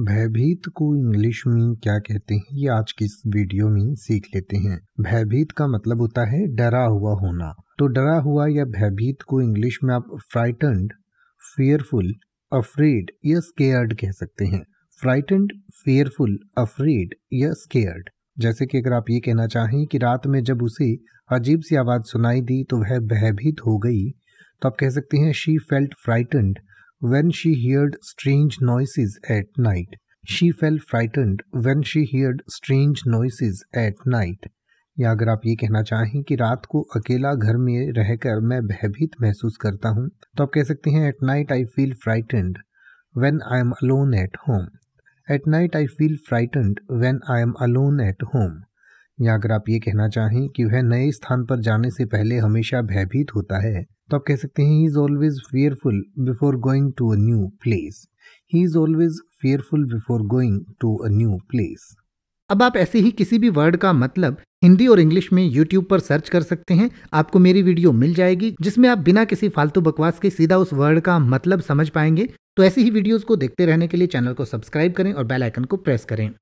भयभीत को इंग्लिश में क्या कहते हैं ये आज की इस वीडियो में सीख लेते हैं भयभीत का मतलब होता है डरा हुआ होना तो डरा हुआ या भयभीत को इंग्लिश में आप फ्राइटेंड फियरफुल अफ्रेड या स्केयर्ड कह सकते हैं फ्राइटेंड फियरफुल अफ्रेड या स्केयर्ड जैसे कि अगर आप ये कहना चाहें कि रात में जब उसे अजीब सी आवाज़ सुनाई दी तो वह भयभीत हो गई तो आप कह सकते हैं she felt frightened when she heard strange noises at night. She felt frightened when she heard strange noises at night. या अगर आप ये कहना चाहें कि रात को अकेला घर में रहकर मैं भयभीत महसूस करता हूँ तो आप कह सकते हैं at night I feel frightened when I am alone at home at night I feel frightened when I am alone at home या अगर आप ये कहना चाहें कि वह नए स्थान पर जाने से पहले हमेशा भयभीत होता है तो आप कह सकते हैं he is always fearful before going to a new place he is always fearful before going to a new place अब आप ऐसे ही किसी भी वर्ड का मतलब हिंदी और इंग्लिश में यूट्यूब पर सर्च कर सकते हैं आपको मेरी वीडियो मिल जाएगी जिसमें आप बिना किसी फालतू बकवास के सीधा उस वर्ड का मतलब समझ पाएंगे तो ऐसी ही वीडियोस को देखते रहने के लिए चैनल को सब्सक्राइब करें और बेल आइकन को प्रेस करें